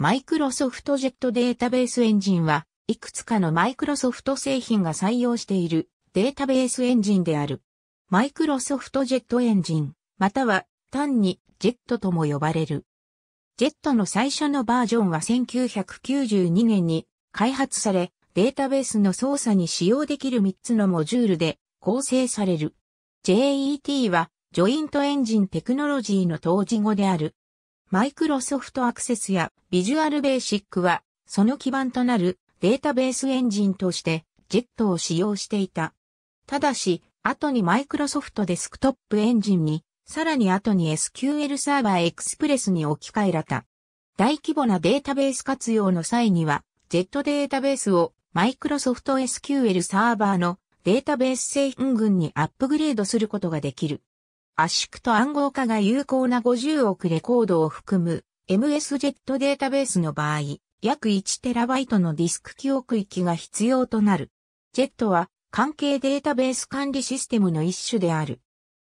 マイクロソフトジェットデータベースエンジンは、いくつかのマイクロソフト製品が採用しているデータベースエンジンである。マイクロソフトジェットエンジン、または単にジェットとも呼ばれる。ジェットの最初のバージョンは1992年に開発され、データベースの操作に使用できる3つのモジュールで構成される。JET はジョイントエンジンテクノロジーの当時語である。マイクロソフトアクセスやビジュアルベーシックは、その基盤となるデータベースエンジンとしてジェットを使用していた。ただし、後にマイクロソフトデスクトップエンジンに、さらに後に SQL サーバーエクスプレスに置き換えられた。大規模なデータベース活用の際には、ジェットデータベースをマイクロソフト SQL サーバーのデータベース製品群にアップグレードすることができる。圧縮と暗号化が有効な50億レコードを含む MS ジェットデータベースの場合、約 1TB のディスク記憶域が必要となる。ジェットは関係データベース管理システムの一種である。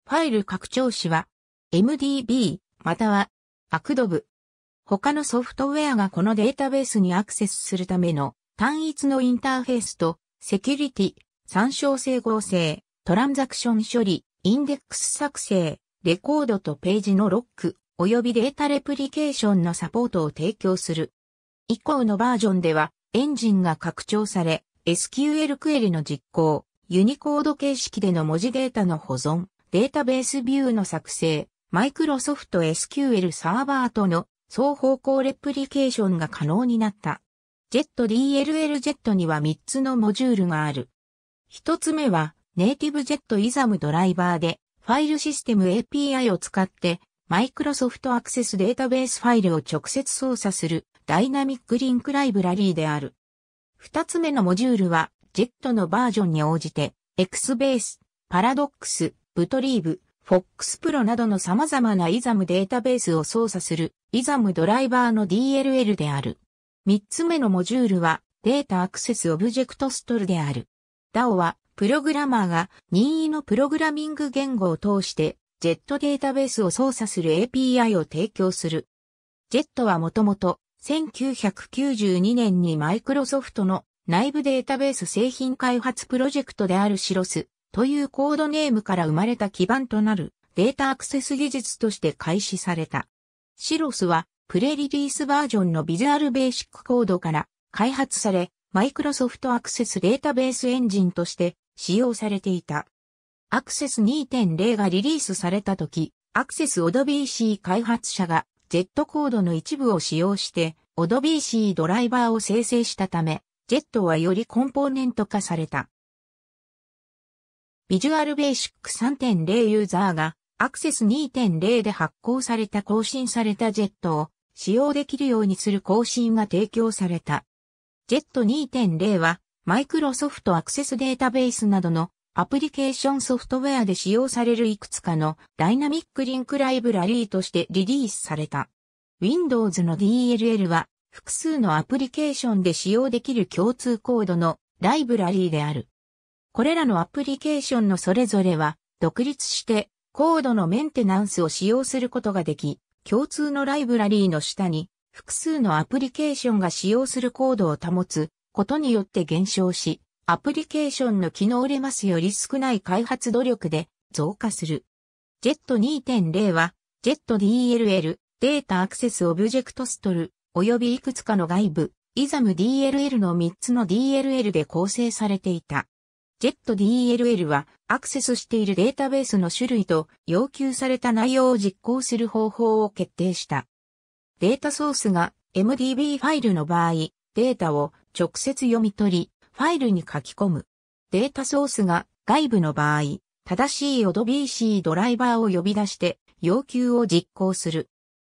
ファイル拡張子は MDB または a c d o 他のソフトウェアがこのデータベースにアクセスするための単一のインターフェースとセキュリティ、参照整合性、トランザクション処理、インデックス作成、レコードとページのロック、及びデータレプリケーションのサポートを提供する。以降のバージョンでは、エンジンが拡張され、SQL クエリの実行、ユニコード形式での文字データの保存、データベースビューの作成、マイクロソフト SQL サーバーとの双方向レプリケーションが可能になった。JetDLL Jet には3つのモジュールがある。1つ目はネイティブジェットイザムドライバーで、ファイルシステム API を使って、マイクロソフトアクセスデータベースファイルを直接操作するダイナミックリンクライブラリーである。二つ目のモジュールは、ジェットのバージョンに応じて、XBase、Paradox、ブトリーブ、e v e FOX Pro などの様々なイザムデータベースを操作するイザムドライバーの DLL である。三つ目のモジュールは、データアクセスオブジェクトストルである。DAO はプログラマーが任意のプログラミング言語を通して Z データベースを操作する API を提供する。Z はもともと1992年にマイクロソフトの内部データベース製品開発プロジェクトであるシロスというコードネームから生まれた基盤となるデータアクセス技術として開始された。シロスはプレリリースバージョンのビジュアルベーシックコードから開発され、マイクロソフトアクセスデータベースエンジンとして使用されていた。アクセス2.0がリリースされた時、アクセス ODBC 開発者が Z コードの一部を使用して ODBC ドライバーを生成したため、Z はよりコンポーネント化された。ビジュアルベーシック3.0ユーザーがアクセス2.0で発行された更新されたェットを使用できるようにする更新が提供された。JET2.0 はマイクロソフトアクセスデータベースなどのアプリケーションソフトウェアで使用されるいくつかのダイナミックリンクライブラリーとしてリリースされた。Windows の DLL は複数のアプリケーションで使用できる共通コードのライブラリーである。これらのアプリケーションのそれぞれは独立してコードのメンテナンスを使用することができ、共通のライブラリーの下に複数のアプリケーションが使用するコードを保つことによって減少し、アプリケーションの機能レマスより少ない開発努力で増加する。ジェット2.0は、ジェット DLL、データアクセスオブジェクトストル、及びいくつかの外部、イザム DLL の3つの DLL で構成されていた。ジェット DLL はアクセスしているデータベースの種類と要求された内容を実行する方法を決定した。データソースが MDB ファイルの場合、データを直接読み取り、ファイルに書き込む。データソースが外部の場合、正しい ODBC ドライバーを呼び出して要求を実行する。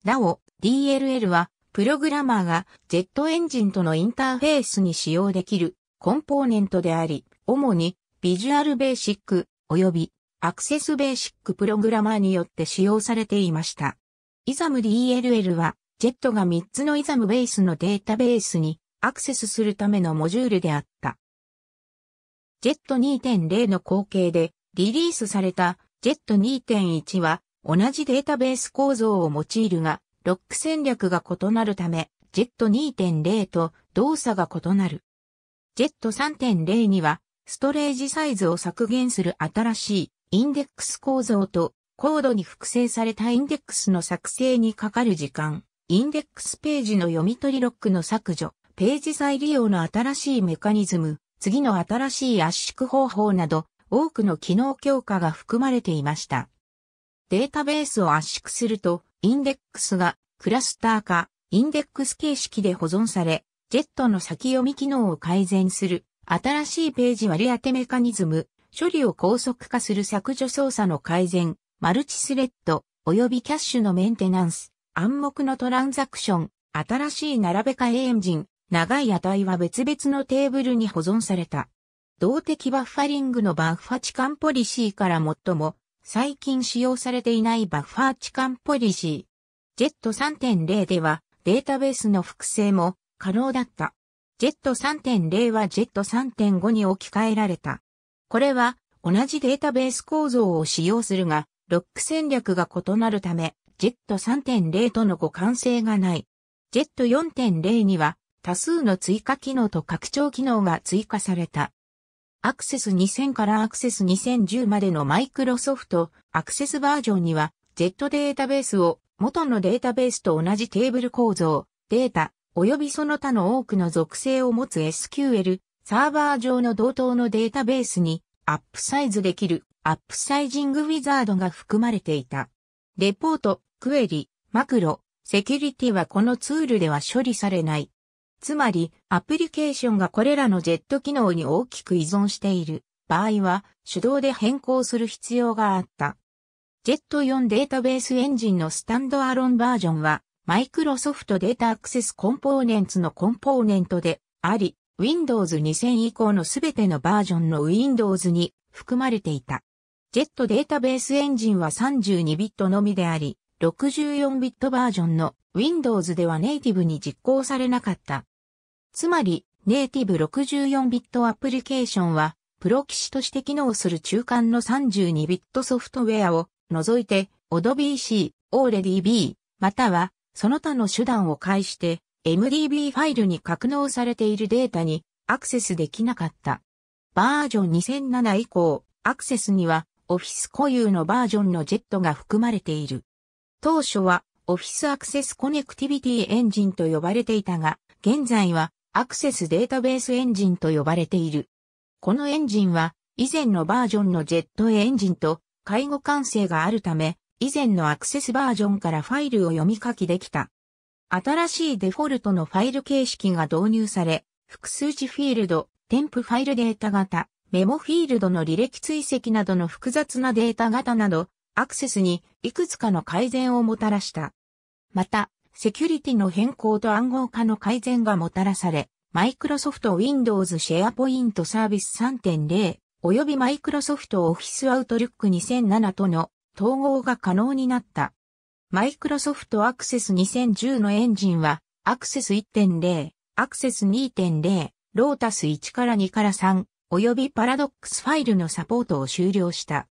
なお、DLL はプログラマーがジェットエンジンとのインターフェースに使用できるコンポーネントであり、主にビジュアルベーシック及びアクセスベーシックプログラマーによって使用されていました。イザム DLL はジェットが3つのイザムベースのデータベースにアクセスするためのモジュールであった。ジェット2.0の後継でリリースされたジェット2.1は同じデータベース構造を用いるが、ロック戦略が異なるため、ジェット2.0と動作が異なる。ジェット3.0には、ストレージサイズを削減する新しいインデックス構造とコードに複製されたインデックスの作成にかかる時間、インデックスページの読み取りロックの削除、ページ再利用の新しいメカニズム、次の新しい圧縮方法など、多くの機能強化が含まれていました。データベースを圧縮すると、インデックスがクラスター化、インデックス形式で保存され、ジェットの先読み機能を改善する、新しいページ割り当てメカニズム、処理を高速化する削除操作の改善、マルチスレッド、及びキャッシュのメンテナンス、暗黙のトランザクション、新しい並べ替えエンジン、長い値は別々のテーブルに保存された。動的バッファリングのバッファ置換ポリシーから最も最近使用されていないバッファ置換ポリシー。ジェット3.0ではデータベースの複製も可能だった。ジェット3.0はジェット3.5に置き換えられた。これは同じデータベース構造を使用するが、ロック戦略が異なるため、ジェット3.0との互換性がない。ジェット4.0には多数の追加機能と拡張機能が追加された。アクセス2000からアクセス2010までのマイクロソフトアクセスバージョンには Z データベースを元のデータベースと同じテーブル構造、データ、及びその他の多くの属性を持つ SQL、サーバー上の同等のデータベースにアップサイズできるアップサイジングウィザードが含まれていた。レポート、クエリ、マクロ、セキュリティはこのツールでは処理されない。つまり、アプリケーションがこれらのジェット機能に大きく依存している場合は、手動で変更する必要があった。ジェット4データベースエンジンのスタンドアロンバージョンは、マイクロソフトデータアクセスコンポーネンツのコンポーネントであり、Windows 2000以降のすべてのバージョンの Windows に含まれていた。ジェットデータベースエンジンは32ビットのみであり、64ビットバージョンの Windows ではネイティブに実行されなかった。つまり、ネイティブ64ビットアプリケーションは、プロ騎士として機能する中間の32ビットソフトウェアを除いて、o d o b C、OLEDB、またはその他の手段を介して MDB ファイルに格納されているデータにアクセスできなかった。バージョン2007以降、アクセスにはオフィス固有のバージョンのジェットが含まれている。当初はオフィスアクセスコネクティビティエンジンと呼ばれていたが、現在はアクセスデータベースエンジンと呼ばれている。このエンジンは以前のバージョンの JET エンジンと介護管制があるため、以前のアクセスバージョンからファイルを読み書きできた。新しいデフォルトのファイル形式が導入され、複数値フィールド、添付ファイルデータ型、メモフィールドの履歴追跡などの複雑なデータ型など、アクセスにいくつかの改善をもたらした。また、セキュリティの変更と暗号化の改善がもたらされ、マイクロソフト Windows シェアポイントサービス3.0及びマイクロソフト Office Outlook 2007との統合が可能になった。マイクロソフトアクセス2010のエンジンは、アクセス1.0、アクセス2.0、ロータス1から2から3、よびパラドックスファイルのサポートを終了した。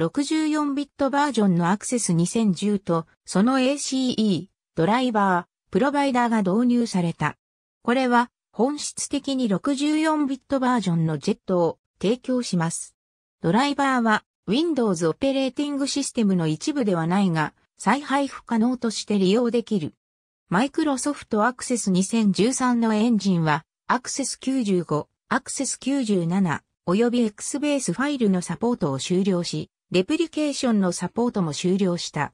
64ビットバージョンのアクセス2010と、その ACE、ドライバー、プロバイダーが導入された。これは、本質的に64ビットバージョンのジェットを提供します。ドライバーは Windows オペレーティングシステムの一部ではないが、再配布可能として利用できる。マイクロソフトアクセス2013のエンジンは、アクセス95、アクセス97、及び XBase ファイルのサポートを終了し、レプリケーションのサポートも終了した。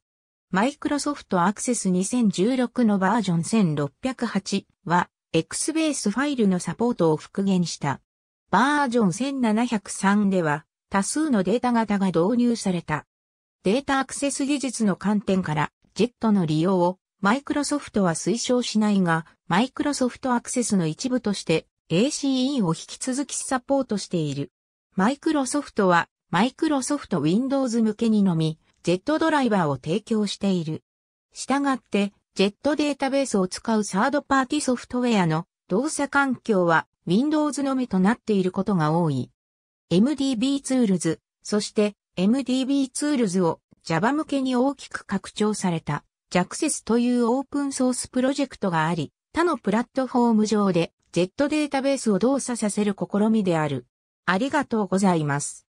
マイクロソフトアクセス2016のバージョン1608は XBase ファイルのサポートを復元した。バージョン1703では多数のデータ型が導入された。データアクセス技術の観点からジェットの利用をマイクロソフトは推奨しないが、マイクロソフトアクセスの一部として ACE を引き続きサポートしている。マイクロソフトはマイクロソフト Windows 向けにのみ、Z ドライバーを提供している。したがって、Z データベースを使うサードパーティソフトウェアの動作環境は Windows のみとなっていることが多い。MDB ツールズ、そして MDB ツールズを Java 向けに大きく拡張された Jaxes というオープンソースプロジェクトがあり、他のプラットフォーム上で Z データベースを動作させる試みである。ありがとうございます。